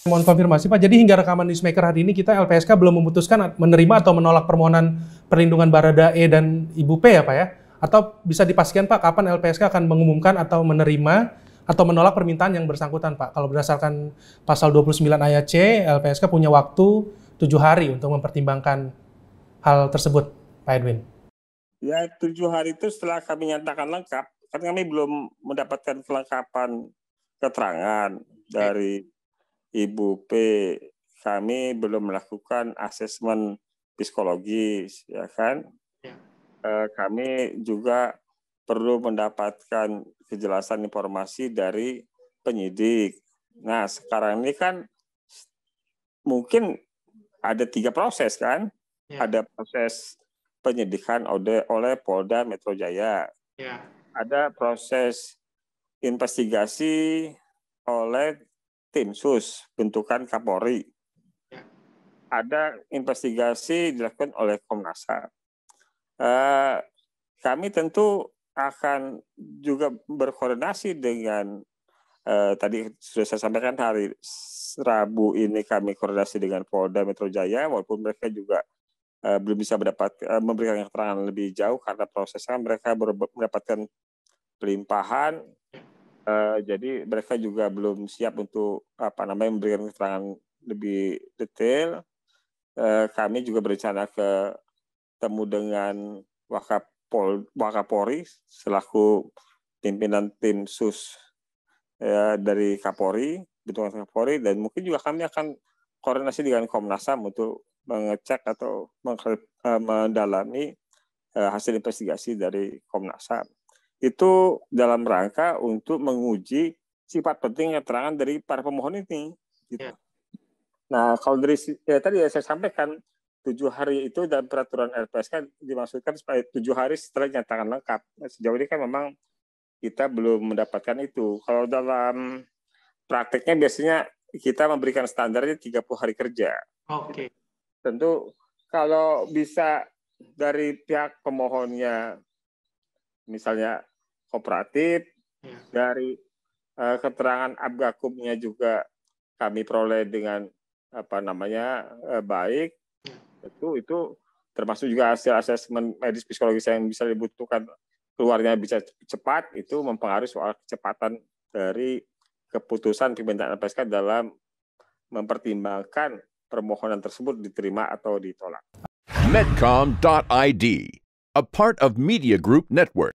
Mohon konfirmasi Pak, jadi hingga rekaman Newsmaker hari ini kita LPSK belum memutuskan menerima atau menolak permohonan perlindungan Barada E dan Ibu P ya Pak ya? Atau bisa dipastikan Pak kapan LPSK akan mengumumkan atau menerima atau menolak permintaan yang bersangkutan Pak? Kalau berdasarkan pasal 29 ayat C, LPSK punya waktu 7 hari untuk mempertimbangkan hal tersebut Pak Edwin. Ya, tujuh hari itu setelah kami nyatakan lengkap, kan kami belum mendapatkan kelengkapan keterangan dari Ibu P kami belum melakukan asesmen psikologis ya kan ya. Eh, kami juga perlu mendapatkan kejelasan informasi dari penyidik nah sekarang ini kan mungkin ada tiga proses kan ya. ada proses penyidikan oleh oleh Polda Metro Jaya ya. ada proses investigasi oleh Tim sus bentukan Kapolri. Ada investigasi dilakukan oleh Komnas HAM. Eh, kami tentu akan juga berkoordinasi dengan eh, tadi sudah saya sampaikan hari Rabu ini kami koordinasi dengan Polda Metro Jaya, walaupun mereka juga eh, belum bisa mendapat eh, memberikan keterangan lebih jauh karena prosesnya mereka mendapatkan pelimpahan Uh, jadi mereka juga belum siap untuk apa namanya memberikan keterangan lebih detail. Uh, kami juga berencana ke temu dengan Wakapol, Wakapori selaku pimpinan tim sus ya, dari Kapolri, bentukan Kapolri, dan mungkin juga kami akan koordinasi dengan Komnas HAM untuk mengecek atau eh, mendalami hasil investigasi dari Komnas HAM itu dalam rangka untuk menguji sifat penting keterangan dari para pemohon ini. Gitu. Ya. Nah, kalau dari ya, tadi ya saya sampaikan tujuh hari itu dan peraturan LPSK dimaksudkan sebagai tujuh hari setelah nyatakan lengkap. Nah, sejauh ini kan memang kita belum mendapatkan itu. Kalau dalam prakteknya biasanya kita memberikan standarnya 30 hari kerja. Oke. Okay. Tentu kalau bisa dari pihak pemohonnya misalnya kooperatif ya. dari uh, keterangan abgakumnya juga kami peroleh dengan apa namanya uh, baik ya. itu itu termasuk juga hasil asesmen medis psikologis yang bisa dibutuhkan keluarnya bisa cepat itu mempengaruhi soal kecepatan dari keputusan pimpinan LPSK dalam mempertimbangkan permohonan tersebut diterima atau ditolak. Medcom.id, a part of Media Group Network.